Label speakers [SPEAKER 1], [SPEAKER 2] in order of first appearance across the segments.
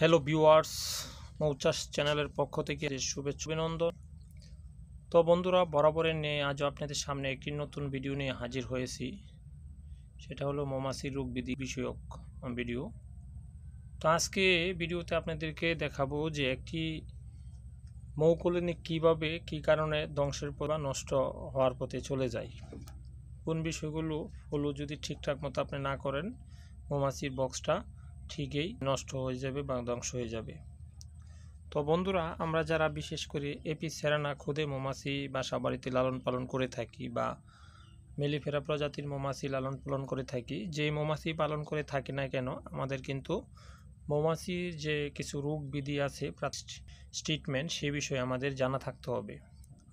[SPEAKER 1] hello viewers মৌচাস চ্যানেলের পক্ষ থেকে শুভেচ্ছা অভিনন্দন তো বন্ধুরা বরাবরের নিয়ে আজও আপনাদের সামনে একটি নতুন ভিডিও নিয়ে হাজির হয়েছি সেটা হলো মৌমাছি রোগবিধি বিষয়ক ভিডিও তো আজকে ভিডিওতে আপনাদেরকে দেখাবো যে একটি মৌকলিনী কিভাবে কি কারণে ধ্বংসের পর নষ্ট হওয়ার পথে চলে যায় কোন বিষয়গুলো হলো যদি ঠিকঠাক মতো আপনি না করেন মৌমাছির বক্সটা ঠিকই নষ্ট হয়ে যাবে বা ধ্বংস হয়ে যাবে তো বন্ধুরা আমরা যারা বিশেষ করে এপি সেরানা খুদে মৌমাছি বাসা বাড়িতে লালন পালন করে থাকি বা মেলিফেরা প্রজাতির মৌমাছি লালন পালন করে থাকি যে মৌমাছি পালন করে থাকি না কেন আমাদের কিন্তু মৌমাছির যে কিছু রোগ বিধি আছে স্টেটমেন্ট সে বিষয়ে আমাদের জানা থাকতে হবে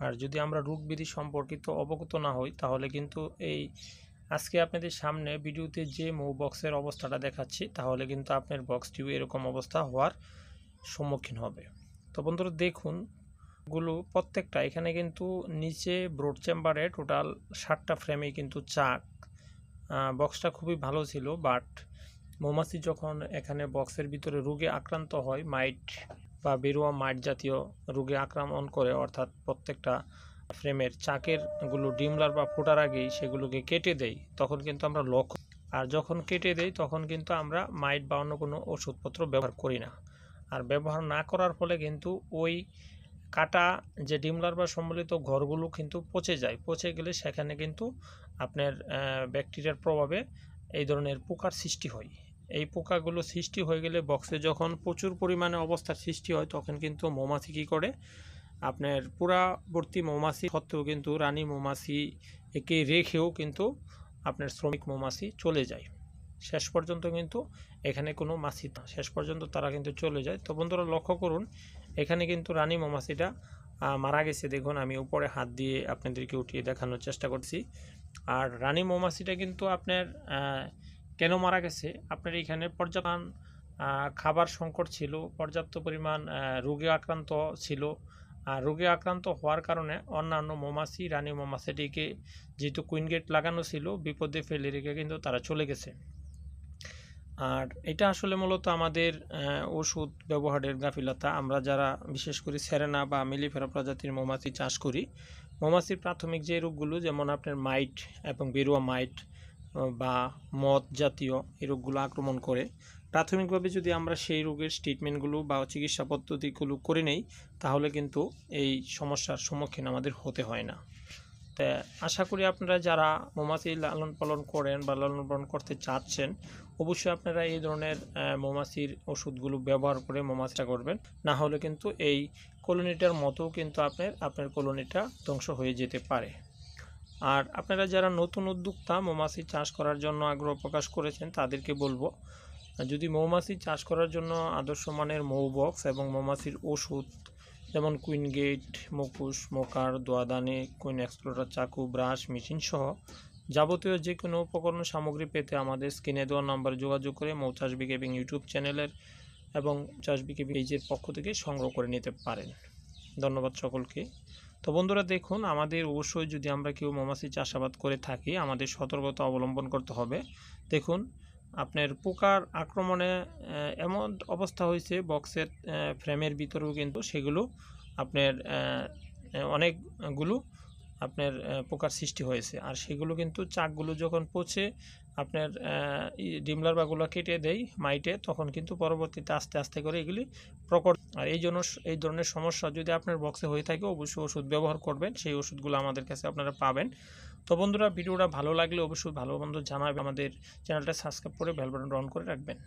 [SPEAKER 1] আর যদি আমরা রোগ বিধি সম্পর্কিত অবগত না হই তাহলে কিন্তু এই আজকে আপনাদের সামনে ভিডিওতে যে মৌ বক্সের অবস্থাটা দেখাচ্ছি তাহলে কিন্তু আপনার বক্সটিও এরকম অবস্থা হওয়ার সম্মুখীন হবে তো বন্ধুরা দেখুন গুলো প্রত্যেকটা এখানে কিন্তু নিচে ব্রোড চেম্বারে টোটাল ষাটটা ফ্রেমে কিন্তু চাক বক্সটা খুবই ভালো ছিল বাট মৌমাছি যখন এখানে বক্সের ভিতরে রোগে আক্রান্ত হয় মাইট বা বেরোয়া মাইট জাতীয় রোগে আক্রমণ করে অর্থাৎ প্রত্যেকটা ফ্রেমের চাকেরগুলো ডিমলার বা ফোটার আগেই সেগুলোকে কেটে দেই তখন কিন্তু আমরা লক্ষ্য আর যখন কেটে দেই তখন কিন্তু আমরা মাইট বা অন্য কোনো ওষুধপত্র ব্যবহার করি না আর ব্যবহার না করার ফলে কিন্তু ওই কাটা যে ডিমলার বা সম্বলিত ঘরগুলো কিন্তু পচে যায় পচে গেলে সেখানে কিন্তু আপনার ব্যাকটেরিয়ার প্রভাবে এই ধরনের পোকার সৃষ্টি হয় এই পোকাগুলো সৃষ্টি হয়ে গেলে বক্সে যখন প্রচুর পরিমাণে অবস্থার সৃষ্টি হয় তখন কিন্তু মৌমাছি কী করে আপনার পুরাবর্তী মৌমাছি সত্ত্বেও কিন্তু রানী মৌমাছি একে রেখেও কিন্তু আপনার শ্রমিক মৌমাছি চলে যায় শেষ পর্যন্ত কিন্তু এখানে কোনো মাছি না শেষ পর্যন্ত তারা কিন্তু চলে যায় তো বন্ধুরা লক্ষ্য করুন এখানে কিন্তু রানী মৌমাছিটা মারা গেছে দেখুন আমি উপরে হাত দিয়ে আপনাদেরকে উঠিয়ে দেখানোর চেষ্টা করছি আর রানী মৌমাছিটা কিন্তু আপনার কেন মারা গেছে আপনার এখানে পর্যাপ্ত খাবার সংকট ছিল পর্যাপ্ত পরিমাণ রোগে আক্রান্ত ছিল আর রোগে আক্রান্ত হওয়ার কারণে অন্যান্য মৌমাছি রানী মৌমাছিটিকে যেহেতু কুইন গেট লাগানো ছিল বিপদে ফেলে রেখে কিন্তু তারা চলে গেছে আর এটা আসলে মূলত আমাদের ওষুধ ব্যবহারের গাফিলতা আমরা যারা বিশেষ করে সেরেনা বা মিলিফেরা প্রজাতির মৌমাছি চাষ করি মৌমাছির প্রাথমিক যে রোগগুলো যেমন আপনার মাইট এবং বেরুয়া মাইট বা মদ জাতীয় এই রোগগুলো আক্রমণ করে প্রাথমিকভাবে যদি আমরা সেই রোগের ট্রিটমেন্টগুলো বা চিকিৎসা পদ্ধতিগুলো করে নেই তাহলে কিন্তু এই সমস্যার সম্মুখীন আমাদের হতে হয় না তা আশা করি আপনারা যারা মৌমাছি লালন পালন করেন বা লালন পালন করতে চাচ্ছেন অবশ্যই আপনারা এই ধরনের মৌমাছির ওষুধগুলো ব্যবহার করে মৌমাছিটা করবেন না হলে কিন্তু এই কলোনিটার মতো কিন্তু আপনার আপনার কলোনিটা ধ্বংস হয়ে যেতে পারে আর আপনারা যারা নতুন উদ্যোক্তা মৌমাছি চাষ করার জন্য আগ্রহ প্রকাশ করেছেন তাদেরকে বলবো যদি মৌমাছি চাষ করার জন্য আদর্শ মানের মৌ বক্স এবং মৌমাছির ওষুধ যেমন কুইন গেট মুকুশ মোকার দোয়াদানে কুইন এক্সপ্লোরার চাকু ব্রাশ মেশিন সহ যাবতীয় যে কোনো উপকরণ সামগ্রী পেতে আমাদের স্ক্রিনে দেওয়া নাম্বার যোগাযোগ করে মৌচাষ বিকেপিং ইউটিউব চ্যানেলের এবং চাষ বিকেপিং পেজের পক্ষ থেকে সংগ্রহ করে নিতে পারেন ধন্যবাদ সকলকে তো বন্ধুরা দেখুন আমাদের অবশ্যই যদি আমরা কেউ মৌমাছি চাষাবাদ করে থাকি আমাদের সতর্কতা অবলম্বন করতে হবে দেখুন আপনার পোকার আক্রমণে এমন অবস্থা হয়েছে বক্সের ফ্রেমের ভিতরেও কিন্তু সেগুলো আপনার অনেকগুলো আপনার পোকার সৃষ্টি হয়েছে আর সেগুলো কিন্তু চাকগুলো যখন পচে আপনার ডিমলার বাগুলো কেটে দেই মাইটে তখন কিন্তু পরবর্তীতে আস্তে আস্তে করে এগুলি প্রকট আর এই জন্য এই ধরনের সমস্যা যদি আপনার বক্সে হয়ে থাকে অবশ্যই ওষুধ ব্যবহার করবেন সেই ওষুধগুলো আমাদের কাছে আপনারা পাবেন তো বন্ধুরা ভিডিওটা ভালো লাগলে অবশ্যই ভালো বন্ধু জানাবে আমাদের চ্যানেলটা সাবস্ক্রাইব করে বেল বাটনটা অন করে রাখবেন